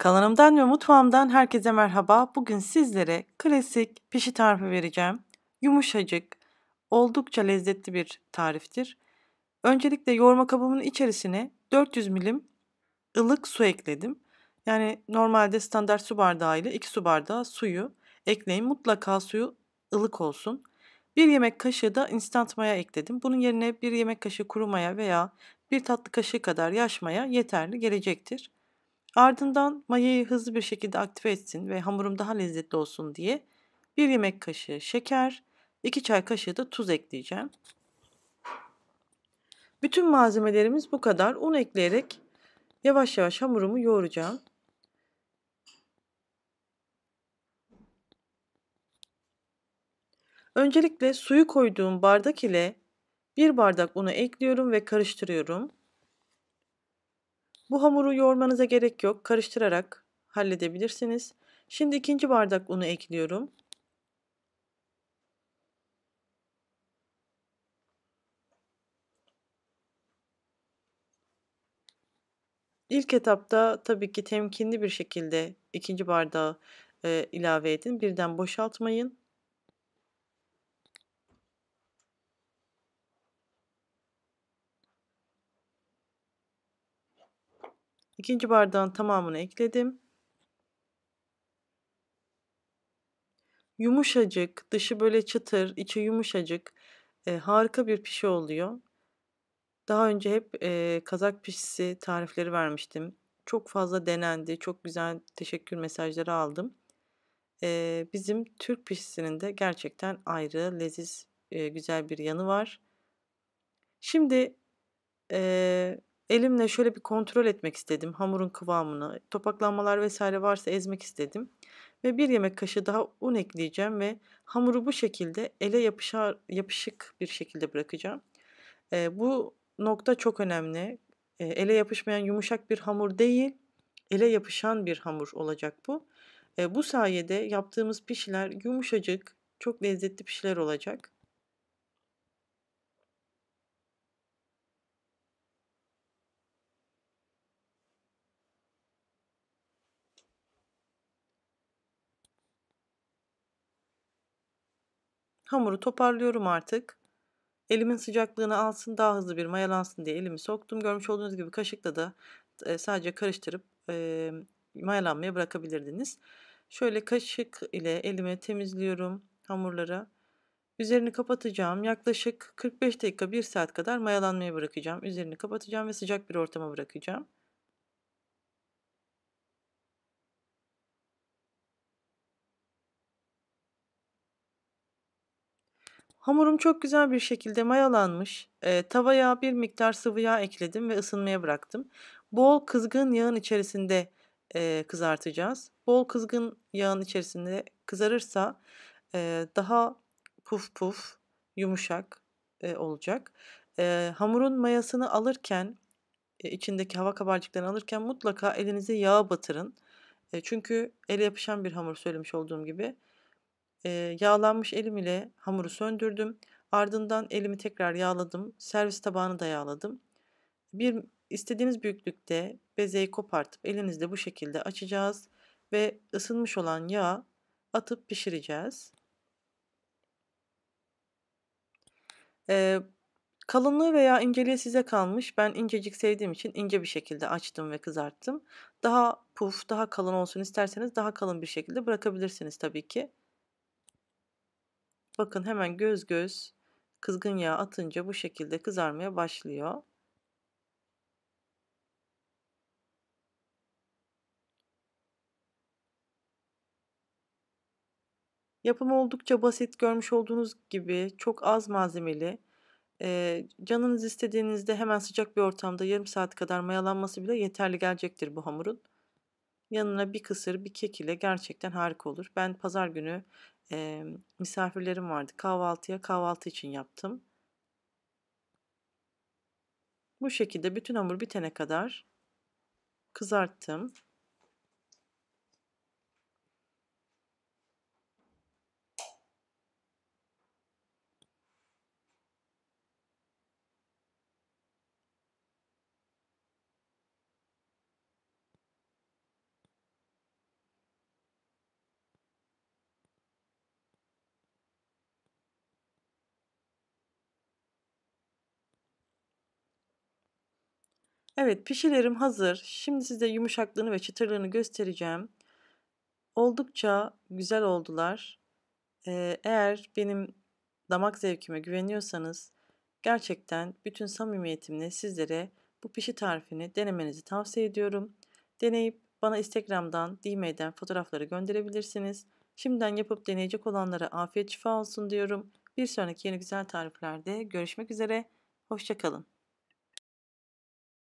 Kanalımdan ve mutfağımdan herkese merhaba. Bugün sizlere klasik pişi tarifi vereceğim. Yumuşacık, oldukça lezzetli bir tariftir. Öncelikle yoğurma kabımın içerisine 400 milim ılık su ekledim. Yani normalde standart su bardağı ile 2 su bardağı suyu ekleyin. Mutlaka suyu ılık olsun. 1 yemek kaşığı da instant maya ekledim. Bunun yerine 1 yemek kaşığı kuru maya veya 1 tatlı kaşığı kadar yaş maya yeterli gelecektir. Ardından mayayı hızlı bir şekilde aktive etsin ve hamurum daha lezzetli olsun diye 1 yemek kaşığı şeker, 2 çay kaşığı da tuz ekleyeceğim. Bütün malzemelerimiz bu kadar. Un ekleyerek yavaş yavaş hamurumu yoğuracağım. Öncelikle suyu koyduğum bardak ile bir bardak unu ekliyorum ve karıştırıyorum. Bu hamuru yoğurmanıza gerek yok. Karıştırarak halledebilirsiniz. Şimdi ikinci bardak unu ekliyorum. İlk etapta tabii ki temkinli bir şekilde ikinci bardağı e, ilave edin. Birden boşaltmayın. İkinci bardağın tamamını ekledim. Yumuşacık, dışı böyle çıtır, içi yumuşacık. E, harika bir pişi oluyor. Daha önce hep e, kazak pişisi tarifleri vermiştim. Çok fazla denendi, çok güzel teşekkür mesajları aldım. E, bizim Türk pişisinin de gerçekten ayrı, leziz, e, güzel bir yanı var. Şimdi e, Elimle şöyle bir kontrol etmek istedim hamurun kıvamını, topaklanmalar vesaire varsa ezmek istedim. Ve bir yemek kaşığı daha un ekleyeceğim ve hamuru bu şekilde ele yapışar, yapışık bir şekilde bırakacağım. E, bu nokta çok önemli. E, ele yapışmayan yumuşak bir hamur değil, ele yapışan bir hamur olacak bu. E, bu sayede yaptığımız pişiler yumuşacık, çok lezzetli pişiler olacak. Hamuru toparlıyorum artık. Elimin sıcaklığını alsın daha hızlı bir mayalansın diye elimi soktum. Görmüş olduğunuz gibi kaşıkla da e, sadece karıştırıp e, mayalanmaya bırakabilirdiniz. Şöyle kaşık ile elimi temizliyorum hamurları. Üzerini kapatacağım. Yaklaşık 45 dakika 1 saat kadar mayalanmaya bırakacağım. Üzerini kapatacağım ve sıcak bir ortama bırakacağım. Hamurum çok güzel bir şekilde mayalanmış. E, tavaya bir miktar sıvı yağ ekledim ve ısınmaya bıraktım. Bol kızgın yağın içerisinde e, kızartacağız. Bol kızgın yağın içerisinde kızarırsa e, daha puf puf yumuşak e, olacak. E, hamurun mayasını alırken e, içindeki hava kabarcıklarını alırken mutlaka elinizi yağa batırın. E, çünkü ele yapışan bir hamur söylemiş olduğum gibi e, yağlanmış elim ile hamuru söndürdüm. Ardından elimi tekrar yağladım. Servis tabağını da yağladım. Bir istediğiniz büyüklükte bezeyi kopartıp elinizle bu şekilde açacağız ve ısınmış olan yağ atıp pişireceğiz. Ee, kalınlığı veya inceliği size kalmış. Ben incecik sevdiğim için ince bir şekilde açtım ve kızarttım. Daha puf, daha kalın olsun isterseniz daha kalın bir şekilde bırakabilirsiniz tabii ki. Bakın hemen göz göz kızgın yağ atınca bu şekilde kızarmaya başlıyor. Yapımı oldukça basit görmüş olduğunuz gibi çok az malzemeli. E, canınız istediğinizde hemen sıcak bir ortamda yarım saat kadar mayalanması bile yeterli gelecektir bu hamurun. Yanına bir kısır, bir kek ile gerçekten harika olur. Ben pazar günü e, misafirlerim vardı. Kahvaltıya kahvaltı için yaptım. Bu şekilde bütün hamur bitene kadar kızarttım. Evet pişilerim hazır. Şimdi size yumuşaklığını ve çıtırlığını göstereceğim. Oldukça güzel oldular. Ee, eğer benim damak zevkime güveniyorsanız gerçekten bütün samimiyetimle sizlere bu pişi tarifini denemenizi tavsiye ediyorum. Deneyip bana Instagram'dan, DM'den fotoğrafları gönderebilirsiniz. Şimdiden yapıp deneyecek olanlara afiyet şifa olsun diyorum. Bir sonraki yeni güzel tariflerde görüşmek üzere. Hoşçakalın.